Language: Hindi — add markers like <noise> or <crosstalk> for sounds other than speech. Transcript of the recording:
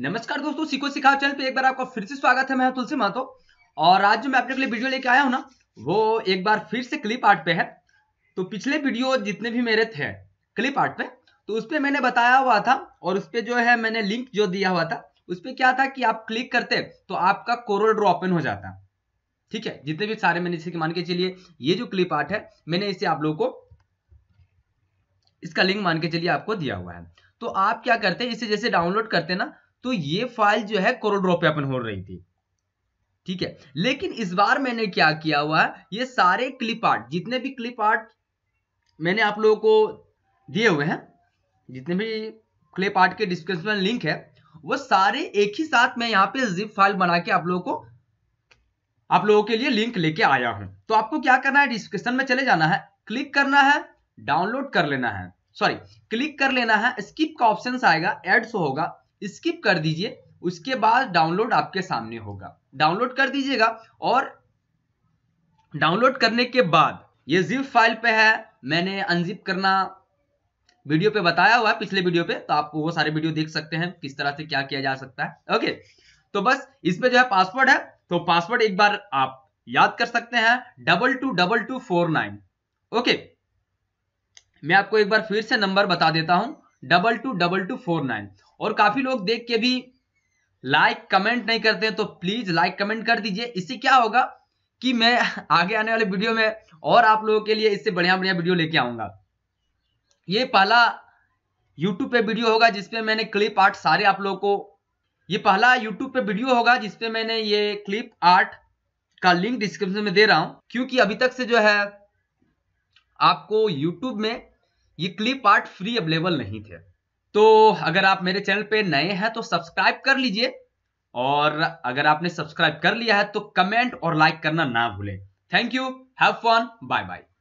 नमस्कार दोस्तों सीखो सिखाओ चैनल पे एक बार आपका फिर से स्वागत है मैं तुलसी मातो और आज जो मैं अपने लिए वीडियो लेके आया हूँ ना वो एक बार फिर से क्लिप आर्ट पे है तो पिछले वीडियो जितने भी मेरे थे क्लिप आर्ट पे तो उस पर मैंने बताया हुआ था और उस पर जो है मैंने लिंक जो दिया हुआ था उस पर क्या था कि आप क्लिक करते तो आपका कोरल ड्रो ओपन हो जाता ठीक है जितने भी सारे मैंने जैसे मान के चलिए ये जो क्लिप आर्ट है मैंने इसे आप लोगों को इसका लिंक मान के चलिए आपको दिया हुआ है तो आप क्या करते हैं इसे जैसे डाउनलोड करते ना तो ये फाइल जो है करोड़ रुपए अपन हो रही थी ठीक है लेकिन इस बार मैंने क्या किया हुआ है ये सारे क्लिप आर्ट जितने भी क्लिप आर्ट मैंने आप लोगों को दिए हुए हैं जितने भी क्लिप आर्ट के डिस्क्रिप्शन में लिंक है वो सारे एक ही साथ मैं यहाँ पे जिप फाइल बना के आप लोगों को आप लोगों के लिए लिंक लेके आया हूं तो आपको क्या करना है डिस्क्रिप्शन में चले जाना है क्लिक करना है डाउनलोड कर लेना है सॉरी क्लिक कर लेना है स्किप का ऑप्शन आएगा एड्स होगा स्किप कर दीजिए उसके बाद डाउनलोड आपके सामने होगा डाउनलोड कर दीजिएगा और डाउनलोड करने के बाद ये जिप फाइल पे है मैंने अनजिप करना वीडियो पे बताया हुआ है पिछले वीडियो पे तो आप वो सारे वीडियो देख सकते हैं किस तरह से क्या किया जा सकता है ओके तो बस इसमें जो है पासवर्ड है तो पासवर्ड एक बार आप याद कर सकते हैं double two double two four nine okay मैं आपको एक बार फिर से नंबर बता देता हूं double two double two four nine और काफी लोग देख के भी लाइक कमेंट नहीं करते हैं तो प्लीज लाइक कमेंट कर दीजिए इससे क्या होगा कि मैं <laughs> आगे आने वाले वीडियो में और आप लोगों के लिए इससे बढ़िया बढ़िया वीडियो लेके आऊंगा ये पहला यूट्यूब पे वीडियो होगा जिसपे मैंने क्लिप आर्ट सारे आप लोगों को ये पहला यूट्यूब पे वीडियो होगा जिसपे मैंने ये क्लिप आर्ट का लिंक डिस्क्रिप्शन में दे रहा हूं क्योंकि अभी तक से जो है आपको यूट्यूब में ये क्लिप आर्ट फ्री अवेलेबल नहीं थे तो अगर आप मेरे चैनल पे नए हैं तो सब्सक्राइब कर लीजिए और अगर आपने सब्सक्राइब कर लिया है तो कमेंट और लाइक करना ना भूलें thank you have fun bye bye